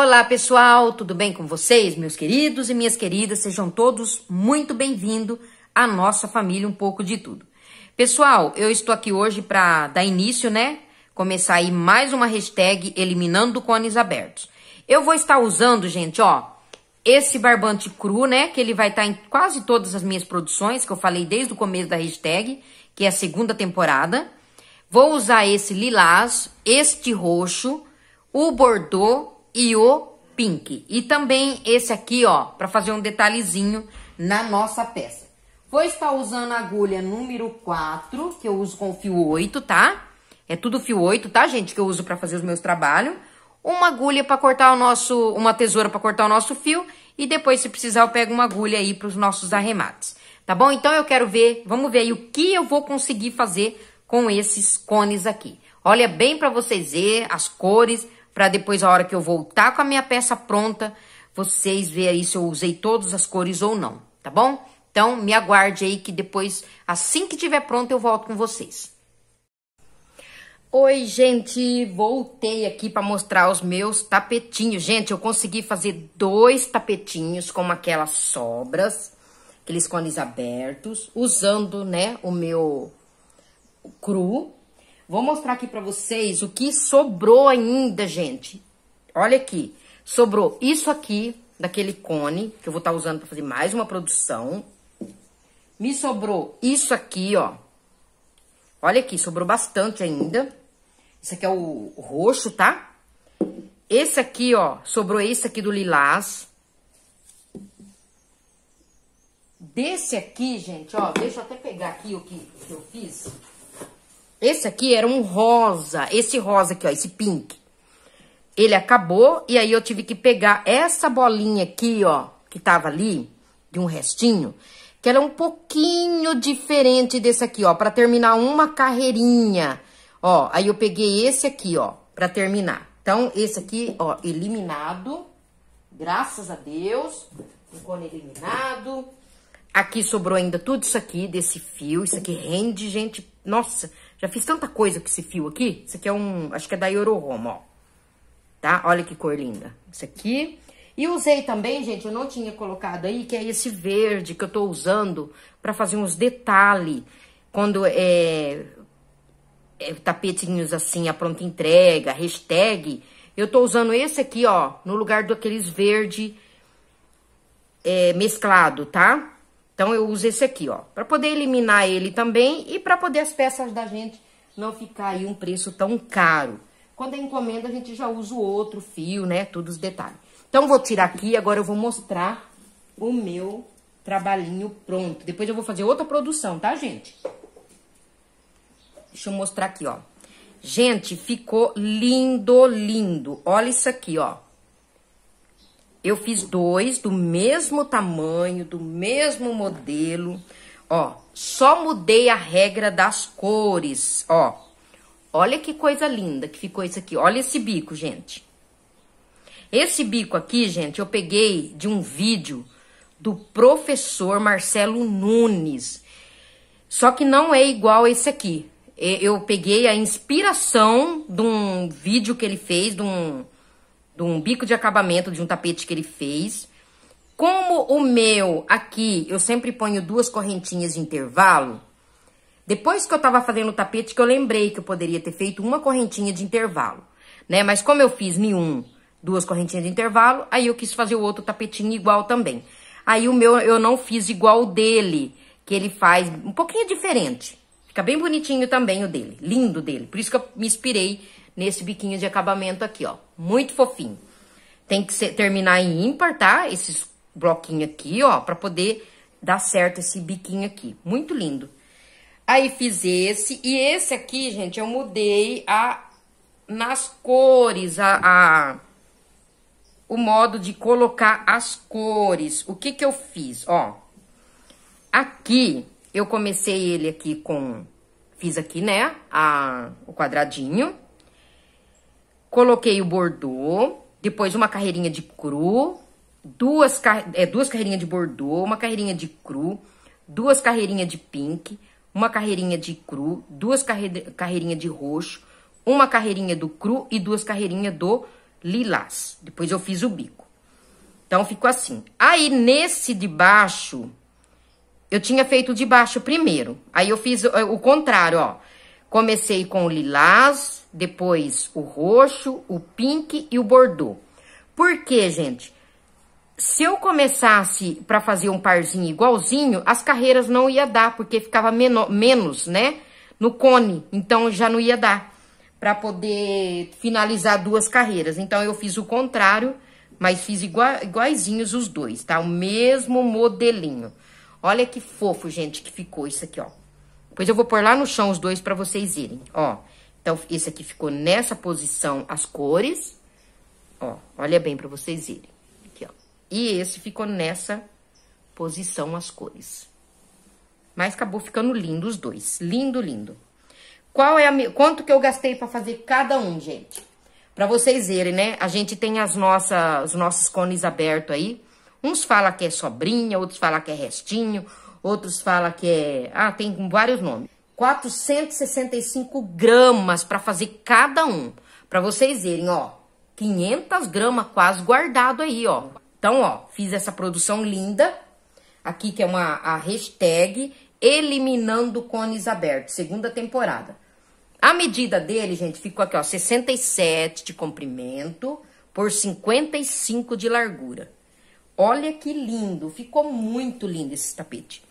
Olá, pessoal, tudo bem com vocês, meus queridos e minhas queridas? Sejam todos muito bem-vindos à nossa família Um pouco de tudo. Pessoal, eu estou aqui hoje para dar início, né? Começar aí mais uma hashtag eliminando cones abertos. Eu vou estar usando, gente, ó, esse barbante cru, né? Que ele vai estar em quase todas as minhas produções, que eu falei desde o começo da hashtag, que é a segunda temporada. Vou usar esse lilás, este roxo, o bordô e o pink. E também esse aqui, ó, para fazer um detalhezinho na nossa peça. Vou estar usando a agulha número 4, que eu uso com fio 8, tá? É tudo fio 8, tá, gente, que eu uso para fazer os meus trabalhos. Uma agulha para cortar o nosso, uma tesoura para cortar o nosso fio e depois se precisar eu pego uma agulha aí para os nossos arremates. Tá bom? Então eu quero ver, vamos ver aí o que eu vou conseguir fazer com esses cones aqui. Olha bem para vocês ver as cores, para depois, a hora que eu voltar com a minha peça pronta, vocês verem se eu usei todas as cores ou não, tá bom? Então, me aguarde aí que depois, assim que tiver pronto, eu volto com vocês. Oi, gente, voltei aqui para mostrar os meus tapetinhos. Gente, eu consegui fazer dois tapetinhos com aquelas sobras, aqueles cones abertos, usando, né, o meu cru, Vou mostrar aqui para vocês o que sobrou ainda, gente. Olha aqui. Sobrou isso aqui, daquele cone, que eu vou estar tá usando para fazer mais uma produção. Me sobrou isso aqui, ó. Olha aqui, sobrou bastante ainda. Esse aqui é o roxo, tá? Esse aqui, ó, sobrou esse aqui do lilás. Desse aqui, gente, ó, deixa eu até pegar aqui o que, o que eu fiz. Esse aqui era um rosa, esse rosa aqui, ó, esse pink. Ele acabou e aí eu tive que pegar essa bolinha aqui, ó, que tava ali, de um restinho, que ela é um pouquinho diferente desse aqui, ó, para terminar uma carreirinha. Ó, aí eu peguei esse aqui, ó, para terminar. Então, esse aqui, ó, eliminado. Graças a Deus, ficou eliminado. Aqui sobrou ainda tudo isso aqui, desse fio. Isso aqui rende, gente. Nossa, já fiz tanta coisa com esse fio aqui. Isso aqui é um, acho que é da Euroroma, ó. Tá? Olha que cor linda. Isso aqui. E usei também, gente, eu não tinha colocado aí, que é esse verde que eu tô usando pra fazer uns detalhes. Quando é, é tapetinhos assim, a pronta entrega, hashtag. Eu tô usando esse aqui, ó, no lugar do aqueles verde é, mesclado, Tá? Então, eu uso esse aqui, ó, para poder eliminar ele também e para poder as peças da gente não ficar aí um preço tão caro. Quando é encomenda, a gente já usa o outro fio, né, todos os detalhes. Então, vou tirar aqui, agora eu vou mostrar o meu trabalhinho pronto. Depois eu vou fazer outra produção, tá, gente? Deixa eu mostrar aqui, ó. Gente, ficou lindo, lindo. Olha isso aqui, ó. Eu fiz dois do mesmo tamanho, do mesmo modelo. Ó, só mudei a regra das cores, ó. Olha que coisa linda que ficou isso aqui. Olha esse bico, gente. Esse bico aqui, gente, eu peguei de um vídeo do professor Marcelo Nunes. Só que não é igual esse aqui. Eu peguei a inspiração de um vídeo que ele fez, de um de um bico de acabamento de um tapete que ele fez. Como o meu aqui, eu sempre ponho duas correntinhas de intervalo. Depois que eu tava fazendo o tapete, que eu lembrei que eu poderia ter feito uma correntinha de intervalo, né? Mas como eu fiz nenhum duas correntinhas de intervalo, aí eu quis fazer o outro tapetinho igual também. Aí o meu eu não fiz igual o dele, que ele faz um pouquinho diferente. Fica bem bonitinho também o dele, lindo dele. Por isso que eu me inspirei nesse biquinho de acabamento aqui, ó. Muito fofinho. Tem que ser, terminar em ímpar, tá? Esses bloquinhos aqui, ó, pra poder dar certo esse biquinho aqui. Muito lindo. Aí fiz esse. E esse aqui, gente, eu mudei a, nas cores, a, a o modo de colocar as cores. O que que eu fiz, ó. Aqui, eu comecei ele aqui com... Fiz aqui, né, a, o quadradinho. Coloquei o bordô, depois uma carreirinha de cru, duas, é, duas carreirinhas de bordô, uma carreirinha de cru, duas carreirinhas de pink, uma carreirinha de cru, duas carre, carreirinhas de roxo, uma carreirinha do cru e duas carreirinhas do lilás. Depois eu fiz o bico. Então, ficou assim. Aí, nesse de baixo, eu tinha feito de baixo primeiro. Aí, eu fiz o contrário, ó. Comecei com o lilás, depois o roxo, o pink e o bordô. Por quê, gente? Se eu começasse para fazer um parzinho igualzinho, as carreiras não ia dar, porque ficava menor, menos, né? No cone, então já não ia dar para poder finalizar duas carreiras. Então eu fiz o contrário, mas fiz igua, iguaizinhos os dois, tá? O mesmo modelinho. Olha que fofo, gente, que ficou isso aqui, ó. Depois eu vou pôr lá no chão os dois para vocês irem, ó. Então, esse aqui ficou nessa posição as cores. Ó, olha bem para vocês verem. Aqui, ó. E esse ficou nessa posição as cores. Mas acabou ficando lindo os dois. Lindo, lindo. Qual é a quanto que eu gastei para fazer cada um, gente? Para vocês verem, né? A gente tem as nossas os nossos cones abertos aí. Uns fala que é sobrinha, outros fala que é restinho, outros fala que é, ah, tem vários nomes. 465 gramas para fazer cada um. Para vocês verem, ó, 500 gramas quase guardado aí, ó. Então, ó, fiz essa produção linda. Aqui que é uma a hashtag Eliminando Cones Abertos, segunda temporada. A medida dele, gente, ficou aqui, ó, 67 de comprimento por 55 de largura. Olha que lindo, ficou muito lindo esse tapete.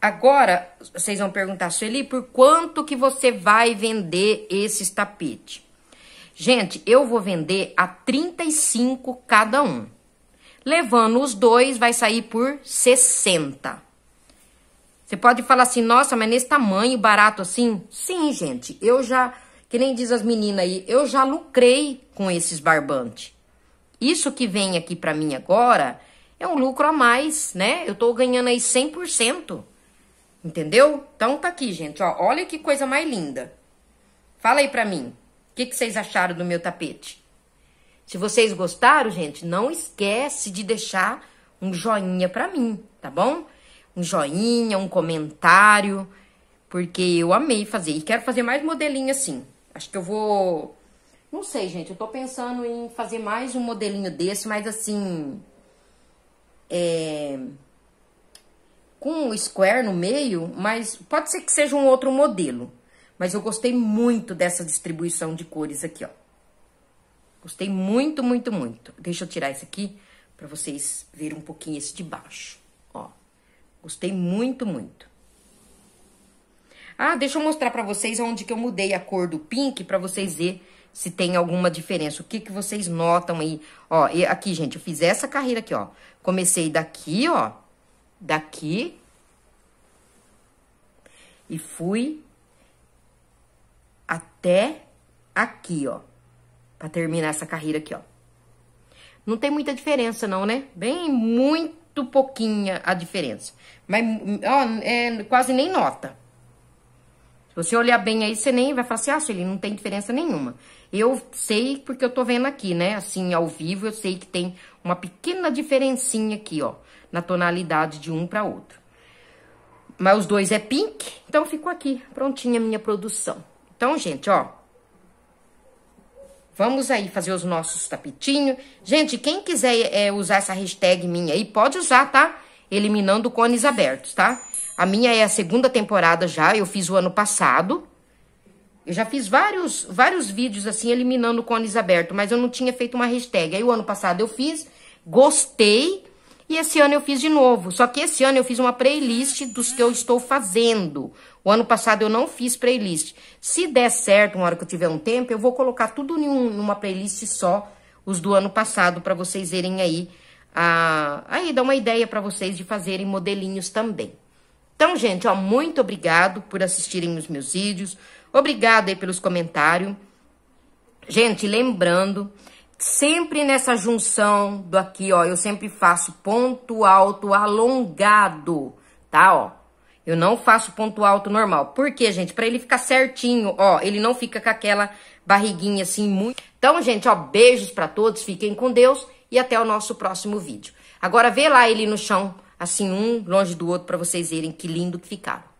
Agora, vocês vão perguntar, Sueli, por quanto que você vai vender esses tapetes? Gente, eu vou vender a 35 cada um. Levando os dois, vai sair por 60. Você pode falar assim, nossa, mas nesse tamanho, barato assim? Sim, gente, eu já, que nem diz as meninas aí, eu já lucrei com esses barbantes. Isso que vem aqui para mim agora é um lucro a mais, né? Eu tô ganhando aí 100%. Entendeu? Então tá aqui, gente, ó. Olha que coisa mais linda. Fala aí pra mim. O que, que vocês acharam do meu tapete? Se vocês gostaram, gente, não esquece de deixar um joinha pra mim, tá bom? Um joinha, um comentário, porque eu amei fazer. E quero fazer mais modelinho assim. Acho que eu vou... Não sei, gente, eu tô pensando em fazer mais um modelinho desse, mas assim... É com o square no meio, mas pode ser que seja um outro modelo. Mas eu gostei muito dessa distribuição de cores aqui, ó. Gostei muito, muito, muito. Deixa eu tirar esse aqui para vocês verem um pouquinho esse de baixo, ó. Gostei muito, muito. Ah, deixa eu mostrar para vocês onde que eu mudei a cor do pink para vocês ver se tem alguma diferença. O que que vocês notam aí? Ó, aqui, gente, eu fiz essa carreira aqui, ó. Comecei daqui, ó daqui e fui até aqui, ó, para terminar essa carreira aqui, ó. Não tem muita diferença não, né? Bem muito pouquinha a diferença. Mas ó, é, quase nem nota você olhar bem aí, você nem vai falar assim, ah, ele não tem diferença nenhuma. Eu sei porque eu tô vendo aqui, né? Assim, ao vivo, eu sei que tem uma pequena diferencinha aqui, ó, na tonalidade de um para outro. Mas os dois é pink, então ficou aqui, prontinha a minha produção. Então, gente, ó, Vamos aí fazer os nossos tapetinhos. Gente, quem quiser é, usar essa hashtag minha aí, pode usar, tá? Eliminando cones abertos, tá? A minha é a segunda temporada já, eu fiz o ano passado. Eu já fiz vários, vários vídeos assim, eliminando cones aberto, mas eu não tinha feito uma hashtag. Aí o ano passado eu fiz, gostei, e esse ano eu fiz de novo. Só que esse ano eu fiz uma playlist dos que eu estou fazendo. O ano passado eu não fiz playlist. Se der certo, uma hora que eu tiver um tempo, eu vou colocar tudo em uma playlist só, os do ano passado, para vocês verem aí. Ah, aí dá uma ideia para vocês de fazerem modelinhos também. Então, gente, ó, muito obrigado por assistirem os meus vídeos. Obrigado aí pelos comentários. Gente, lembrando, sempre nessa junção do aqui, ó, eu sempre faço ponto alto alongado, tá, ó? Eu não faço ponto alto normal. Por quê, gente? Pra ele ficar certinho, ó. Ele não fica com aquela barriguinha assim muito. Então, gente, ó, beijos para todos. Fiquem com Deus e até o nosso próximo vídeo. Agora vê lá ele no chão assim um longe do outro para vocês verem que lindo que ficaram.